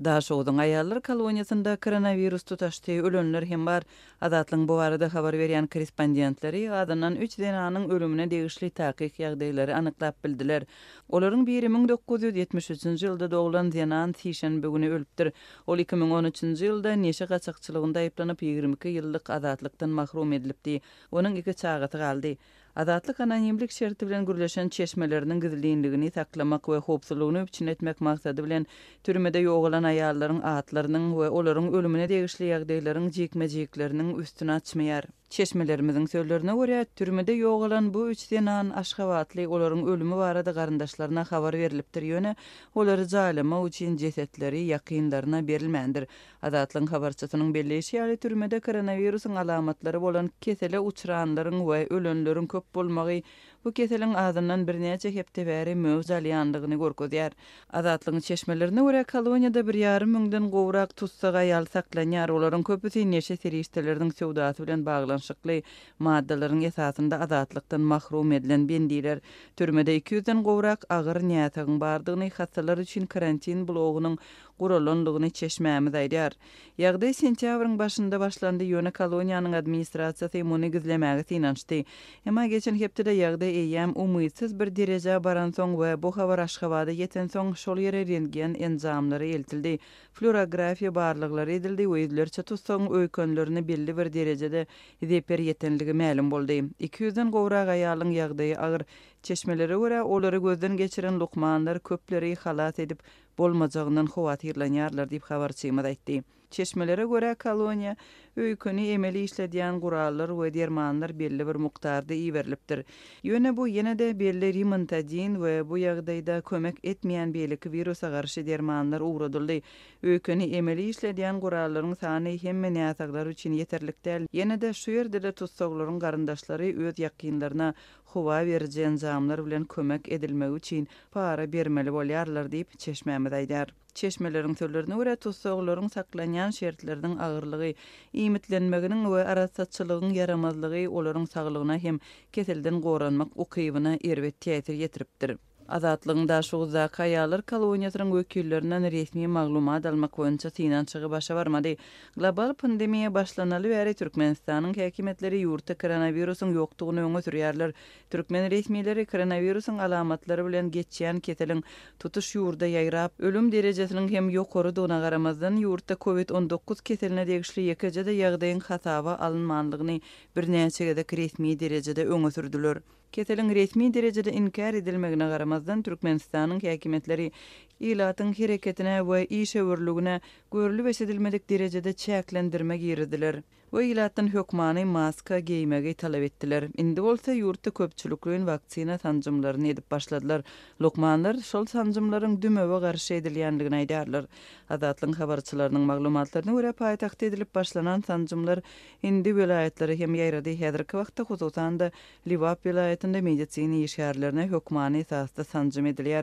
Daşoğudun ayarlar koloniyasında koronavirus tutaştı ölönler hem bar. Azatlın bu arada haber veriyen adından 3 denanın ölümüne değişli taqiq yağdayları anıklap bildiler. Oların biri 1973 yılda doğulan denan tişen bugünü ölüptür. Ol 2013 yılda neşe kaçakçılığında eplanıp 22 yıllık azatlıktan mahrum edilipti. Onun iki çağıtı kaldı. Adatlyk anonimlik şertleri bilen gürleşen çeşmelerini gizliliğini saklamak we hopsuzlugyny üçin etmek maksady bilen türmede ýogulan aýallaryň atlarynyň we olaryň ölümine degişli ýagdaýlaryň üstüne açmaýar. Çeşmelerimizin sözlerine göre türmede yok olan bu üç denan aşkavatlı oların ölümü varada karındaşlarına xabar veriliptir yöne oları zalima uçin cesetleri yakınlarına berilmendir. Azatlın xabarçısının belli işi ali türmede koronavirusun alamatları olan kesele uçranların ve ölönlörün köp bulmağı bu keselin azından bir hepte veri mövz alyandığını görkö diýär. Azatlygyň çeşmelerini görä koloniýada 1,5 müňden gowrak tutsaga ýal saklanýar, olaryň köpü tenişe seriýistleriň söwdaty bilen baglanşykly maddalaryň esasında azatlykdan mahrum edilen bendiler türmede 200-den gowrak agyr niýetiň bardygyny hassalar üçin karantin blogynyň gurulandygyny çeşmäme daýar. Ýagdaý sentýabrynyň başynda başlandy ýöne koloniýanyň administrasiýasy muny gizlemäge tinançdy. Emma geçen hepte de ýagdaý eýem umytsyz bir derejä baran soň we bu habar aşgabada ýeten soň şol ýere enzamlary eltildi. Fluorografiýa barlyklary edildi we ýerler çatu soň öýkenlerini belli bir derejede depir ýetenligi ma'lum boldy. 200-den gowrak aýalyň ýagdaýy agyr çeşmelere görä olary gözden geçiren lukmanlar köpleri halat edip bolmajagyndan howatyrlanýarlar diýip habarçymyz aýtdy. Çeşmelere göre kolonya, öykünü emeli işlediyen kurallar ve dermanlar belli bir muktarda iyiverliptir. Yöne bu yine de belli rimantadin ve bu yağdayda kömek etmeyen belik virusa karşı dermanlar uğradırlı. Öykünü emeli işlediyen kuralların sani hem meniyataklar için yeterlik del. Yine de şu yerde de tutsakların karındaşları öz yakinlarına huva vereceğin zamlar bilen kömek edilmek için para vermeli bol yarlar deyip çeşmemiz çeşmelerin sörlerine göre tutsoğların saklanyan şertlerden ağırlığı, imitlenmeginin ve arasatçılığın yaramazlığı oların sağlığına hem keselden goranmak okuyivına ervet teatr yetiriptir. Azaatlygda şu uzak kayalar koloniatryň ökerlärinden resmi maglumat almak üçin hiçin çyga başa bermedi. Global pandemiýa başlanaly veri Türkmenistanyň häkimetleri ýurtda koronawirusyň ýokdugyny öňe sürýärler. Türkmen resmiýetleri koronawirusyň alamatları bilen geçýän ketelin tutuş yurda yayrap, ölüm derecesinin hem ýok goradyna garamazdan ýurtda COVID-19 keteline degişli ýetijede ýagdaýyň xatawy alınmanlığını bir gezek di resmi derejede öňe sürdüler. Ketelin resmi derecede inkar edilmegine garamazdan Türkmenistan'ın kehakimetleri ilatın hereketine, ve işe vörlüğüne görülü ve sedilmedik derecede çeklendirme girdiler. Ve ilatın hükmanı maska giymegi talep ettiler. İndi olsa yurtta köpçülüklüğün vaksina tancımlarını edip başladılar. Lokmanlar sol tancımların dümü ve karşı ediliyenliğine idarlar. Adatlı'n havarçılarının maklumatlarını ura payitaht edilip başlanan sancımlar indi vilayetleri hem yayradi hedirki kvakta kutan da libab vilayetinde medy medy medy medy sancım medy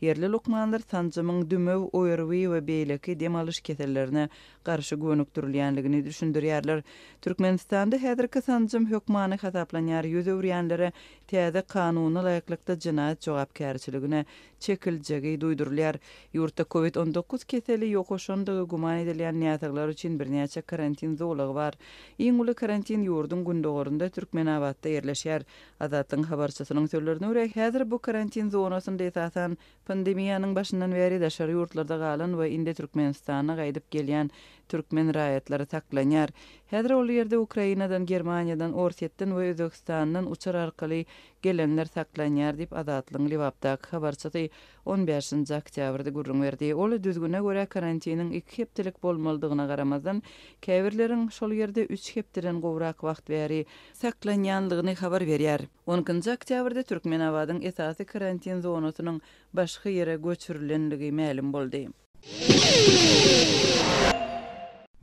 Yerli medy ýaşanjymyň dümüw, oýrwy we beýleki demalyş ketellerine garşy gönük durulýanligini düşündirýärler. Türkmenistanda häzirki sanjym hökmany hataplanýar ýüzüwriýänlere täze kanuny laýyklykda jinayat jogapkärçiligine çekiljegi duýdurýar. Ýurtda COVID-19 keseli ýokuşundygy guman edilýän ýatlar üçin birnäçe karantin zolagy bar. Iň uly karantin ýurdun gündogorunda Türkmenabatda ýerleşýär. Azatyň habarçylygynyň söýlerini öwrä, häzir bu karantin zonasynda ýatan pandemiýanyň başyna ýaşaýan we ýerdeşleri ýurtlarda galan we indi Türkmenistana gaýdyp gelýän türkmen raýatlary saklanýar. Häzir ol ýerde Ukrainadan, Germaniýadan, Orsetden we Özbegistanyndan uçar arkaly gelenler saklanýar diýip adatlyň Livapdaky habarçysy 15-nji oktýabrda gurrun berdi. Ol düzgüne görä karantinin 2 hepdelik bolmalydygyna garamazdan, käbirleriň şol ýerde 3 hepdeden gowrak wagt beri saklanýanlygyny habar berýär. 10-njy oktýabrda türkmen awadyň esasy karantin zonasynyň başga ýere göçürilenligi ma'lum boldy.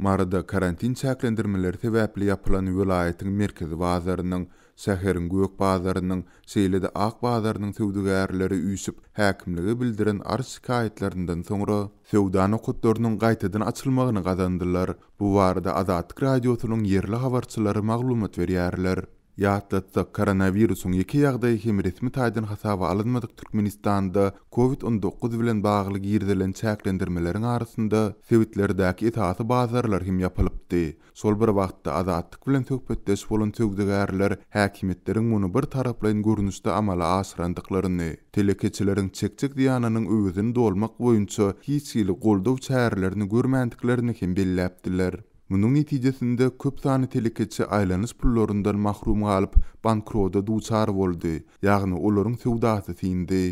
Marada karantin çäklendirmeler täbäpli ýapylan welaýetiň merkezi bazarynyň Sahirin bazarının, bazarynyň Seýlide Ak bazarynyň söwdügärleri üýsüp häkimligi bildirin ars kaýetlerinden soňra söwdan okutdornyň gaýtadan açylmagyny gazandylar. Bu barada Adat radiosynyň yerli habarçylary maglumat berýärler. Yahtatda koronavirusun iki yağday hem resmi taydan hasaba alınmadık Türkmenistan'da COVID-19 bilen bağlı girdilen çäklendirmelerin arasında sevitlerdäki etaty bazarlar hem yapılıpdy. Sol bir wagtda azatlyk bilen söhbetdeş bolan sögdügärler häkimetleriň bunu bir taraplaýyn görnüşde amala asrandyklaryny, telekeçilerin çekçek diýanynyň öwüzini dolmak boýunça hiç ýyly goldaw çäherlerini görmändiklerini hem belläpdiler. Munun netijesinde köp sany telekeçi aýlanys pullaryndan mahrum galyp bankroda duçar boldy, ýagny olaryň sewdasy sindi.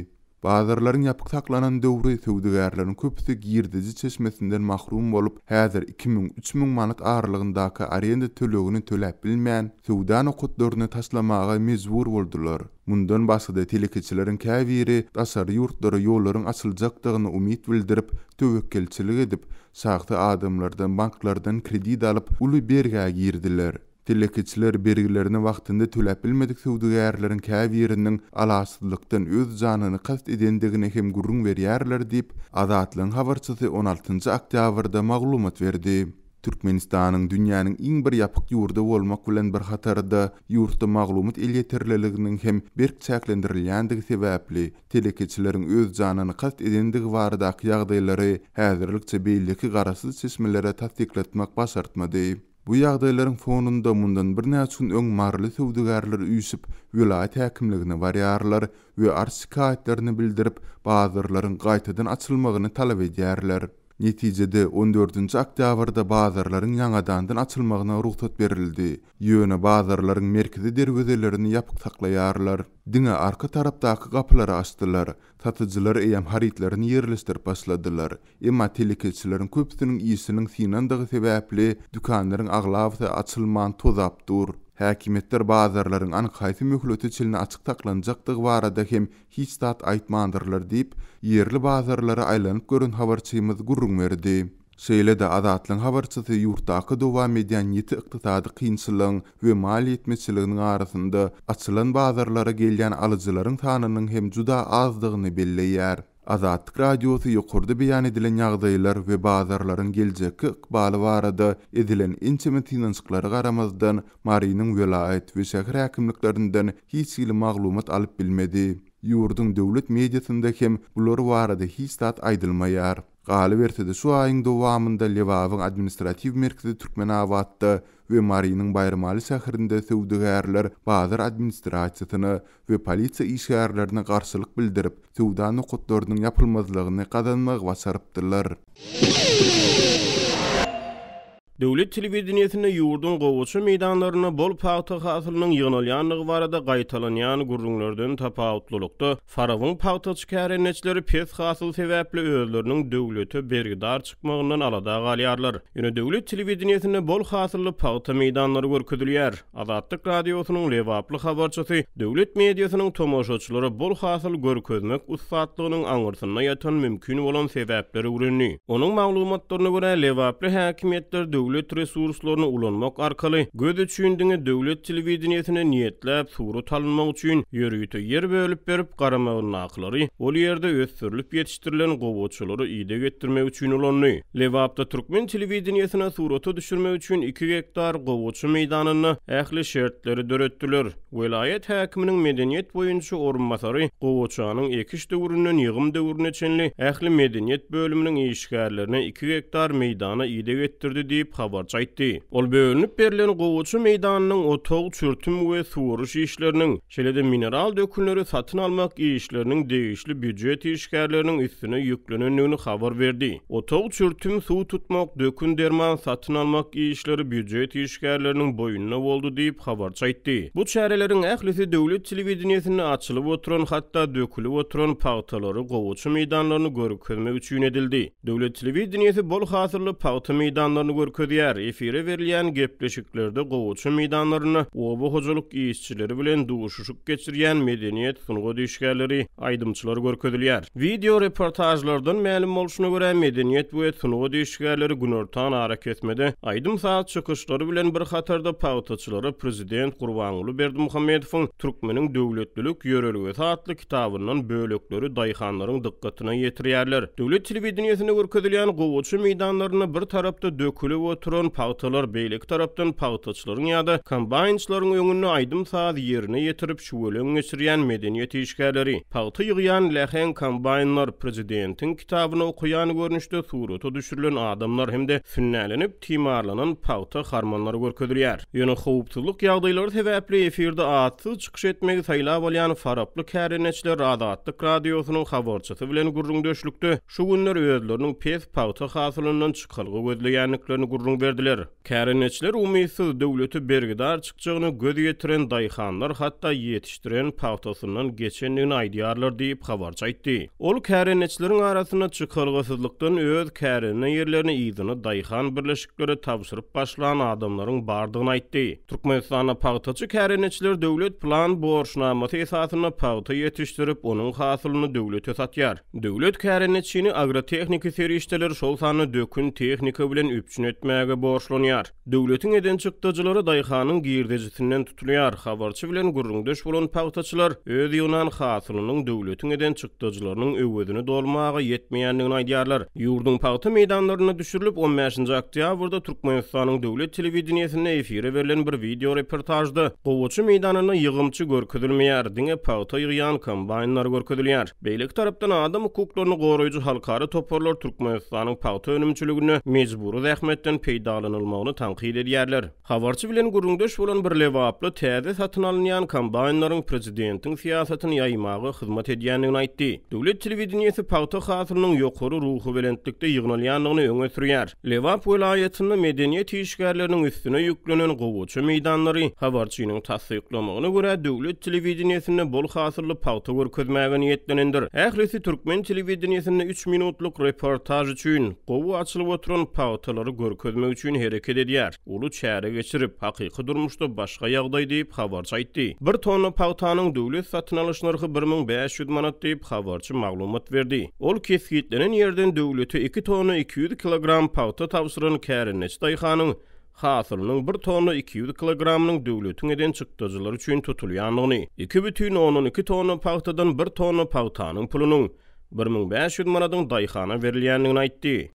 Bazarların yapıq taqlanan dövri tövdügərlərin köpüsü girdici çeşməsindən mahrum olub, həzər 2000-3000 manat ağırlığındakı arəyəndə tölüqünü töləb bilməyən, tövdən okudlarını taşlamağa mezvur oldular. Mundan basıda telikçilərin kəviri, dasar yurtları yolların açılcaqdığını umid bildirib, tövükkəlçilik edib, saxtı adımlardan, banklardan kredit alıb, ulu bergə girdilər. Tilekçiler bergilerini vaqtında tölep bilmedik sewdigärlerin käwirinin alaçsızlykdan öz janyny qast edendigine hem gurrun berýärler dip, Azatlygyň habarçysy 16-njy oktýabrda maglumat berdi. Türkmenistanyň dünýäniň iň bir ýapyk ýurdu bolmak bilen bir hatarda ýurtda maglumat eliterliliginiň hem berk çäklendirilýändigi sebäpli telekeçileriň öz janyny gast edendigi barada ýagdaýlary häzirlikçe beýleki garasyz çeşmelere tasdiklatmak başartmady. Bu ýagdaýlaryň fonunda mundan bir näçe gün öň marly söwdügärler üýsüp, vilayat häkimligini wariýarlar we arsikaýatlaryny bildirip, bazarlaryň gaýtadan açylmagyny talap edýärler. Netijede 14-nji oktýabrda bazarlaryň ýangadandan açylmagyna ruhsat berildi. Ýöne bazarlaryň merkezi derwezelerini ýapyk saklaýarlar. Dine arka tarapdaky gapylary açdylar. Satyjylar eýem haritlerini ýerleşdirip başladylar. Emma telekeçileriň köpüsiniň iýisiniň sinandygy sebäpli dükanlaryň aglawsy açylman tozap dur. Häkimetler bazarlaryň an kaýsy möhlety çylyny açyk taklanjakdyg barada hem hiç zat aýtmandyrlar diýip ýerli bazarlara aýlanyp görün habarçymyz gurrun berdi. Şeýle de adatlyň habarçysy ýurtdaky dowa medeniýeti ykdytady kynçylyň we mali etmeçiliginiň arasynda açylan bazarlara gelýän alyjylaryň sanynyň hem juda azdygyny belleýär. Azatik radiosu yukurdu beyan edilen yağdaylar ve bazarların gelecek kik bali edilen inçimi tinançıkları garamazdan marinin velayet ve şehir hakimliklerinden hiç ili maglumat alyp bilmedi. Yurdun devlet mediasında hem bular barada hiç tat aýdylmaýar. Qali vertedi su ayin dovamında Levavın administrativ merkezi Türkmen avatda we Marinin Bayrmaly şäherinde söwdügärler bazar administrasiýasyny we polisiýa işgärlerine garşylyk bildirip, söwda nokutlarynyň ýapylmazlygyny gadanmak başarypdylar. Döwlet telewizioniýetine ýurdun gowuşy meýdanlaryna bol paýtagy hasylynyň ýygnalýanlygy barada gaýtalanýan gurrunlardan tapawutlulukda Farawyň paýtagy käreneçleri pes hasyl sebäpli özleriniň döwlete bergidar çykmagyndan alada galýarlar. Ýöne döwlet telewizioniýetine bol hasylly paýta meýdanlary görkezilýär. Azatlyk radiosynyň lewaply habarçysy döwlet mediýasynyň tomoşaçylary bol hasyl görkezmek usatlygynyň aňyrsyna ýatan mümkin bolan sebäpleri görünýär. Onuň maglumatlaryna görä lewaply häkimetler döwlet resurslaryny ulanmak arkaly göz üçündigi döwlet telewizioniyetine niyetläp suwru talanmak üçin ýörügi ýer bölüp berip garamagyny aklary ol ýerde ösdürilip ýetiştirilen gowuçulary ýide getirmek üçin ulanýy. Lewapda türkmen telewizioniyetine suwrota düşürmek üçin 2 hektar gowuçu meýdanyny ähli şertleri döretdiler. Welaýet häkiminiň medeniýet boýunça ormasary gowuçanyň 2 döwründen ýygym döwrüne çenli ähli medeniýet bölüminiň işgärlerine 2 hektar meýdana ýide getirdi diýip habar çaytdi. Ol bölünüp berlen qovuçu meydanının otoq çürtüm we suwuruş işlerinin, şelede mineral dökünleri satın almak işlerinin değişli büdcet işkerlerinin üstüne yüklenenini habar verdi. Otoq çürtüm suw tutmak, dökün derman satın almak işleri büdcet işkerlerinin boyununa boldu deyip habar çaytdi. Bu çarelerin ählisi döwlet telewizionyny açylyp oturan, hatda dökülip oturan paqtalary qovuçu meydanlaryny görüp kömek üçin edildi. Döwlet telewizionyny bol hasyrly paqta meydanlaryny görüp Şükürýär efire berilýän gepleşiklerde gowuçy meýdanlaryny obu hojuluk iýişçileri bilen duşuşuk geçirýän medeniýet gynagy düşgäleri aýdymçylar görkezilýär. Video reportajlardan mälim bolşuna görä medeniýet bu etnogy düşgäleri günortan ara ketmedi. Aýdym saat çykyşlary bilen bir hatarda pawtaçylary prezident Gurbanuly Berdimuhammedowyň türkmeniň döwletlilik ýörelgi taýdly kitabynyň bölekleri daýhanlaryň diqqatyna ýetirýärler. Döwlet telewideniýetine görkezilýän gowuçy meýdanlaryny bir tarapda dökülüp oturun pautalar beylik tarapdan pautoçlaryň ýa-da kombaynçlaryň öňünde aýdym saýy ýerine ýetirip şuwulyň geçirýän medeniýet işgärleri pauty ýygýan lähen kombaynlar prezidentiň kitabyny okuyan görnüşde suraty düşürilen adamlar hem de sünnälenip timarlanan pauta harmanlary görkezilýär. Ýöne howpçuluk ýagdaýlary täwäpli efirde aýtdy çykyş etmegi saýla bolýan faraply kärenetçiler adatly radiosynyň habarçysy bilen gurrun döşlükde şu günler öwredleriniň pes pauty hasylynyň çykylgy gurung berdiler. Kärinetçiler umysyz döwleti bergidar çykçygyny göz getiren dayxanlar, hatda yetişdiren pawtosundan geçenligini aýdyarlar diýip habar çaýtdy. Ol kärinetçilerin arasyna çykylgysyzlykdan öz kärinini ýerlerini ýygyny dayxan birleşikleri tapşyryp başlanan adamlaryň bardygyny aýtdy. Türkmenistana pawtoçy kärinetçiler döwlet plan borçnamasy esasyna pawto ýetişdirip onuň hasylyny döwlete satýar. Döwlet kärinetçini agrotehniki ýerişdiler şol sanly dökün tehnika bilen üpçün etme bermäge borçlanýar. Döwletiň eden çykdyjylary daýxanyň giýirdejisinden tutulýar. Habarçy bilen gurrungdeş bolan paýtaçylar öz ýunan hatlynyň döwletiň eden çykdyjylarynyň öwüdini dolmagy ýetmeýändigini aýdýarlar. Ýurdun paýta meýdanlaryna düşürilip 15-nji oktýabrda Türkmenistanyň döwlet telewizionyna efire berilen bir video reportajda gowçu meýdanyna ýygymçy görkezilmeýär. Diňe paýta ýygýan kombaynlar görkezilýär. Beýlik tarapdan adam hukuklaryny goraýjy halkara toporlar Türkmenistanyň paýta önümçüligini mecburi rahmetden peýdalanylmagyny tanqid edýärler. Habarcy bilen gurungdaş bolan bir lewaply täze satyn alynýan kombaynlaryň prezidentiň fiýasatyny ýaýmagy hyzmat edýändigini aýtdy. Döwlet telewizioniýeti pagta hatrynyň ýokary ruhy bilen tutdy öňe sürýär. Lewap welaýatynyň medeniýet işgärleriniň üstüne ýüklenen gowuçy meýdanlary habarcynyň tassyklamagyny görä döwlet telewizioniýetini bol hasyrly pagta görkezmäge niýetlenendir. Ählisi türkmen telewizioniýetini 3 minutlyk reportaj üçin gowu açylyp oturan pagtalary çözmek üçün hareket edýär. Ulu çäre geçirip haqiqy durmuşda başga ýagdaý diýip habar çaýtdy. 1 tonna pawtanyň döwlet satyn alyş narhy 1500 manat diýip habarçy maglumat berdi. Ol kesgitlenen ýerden döwlete 2 tonna 200 kg pawta tawsyryny käriňe çaýhanyň Hasırının 1 tonu 200 kilogramının dövlütün edin çıktıcılar üçin tutuluyanlığını, 2 bütün 10'un 2 tonu 1 tonu pahtanın pulunyň 1500 maradın dayıxana berilýändigini aýtdy.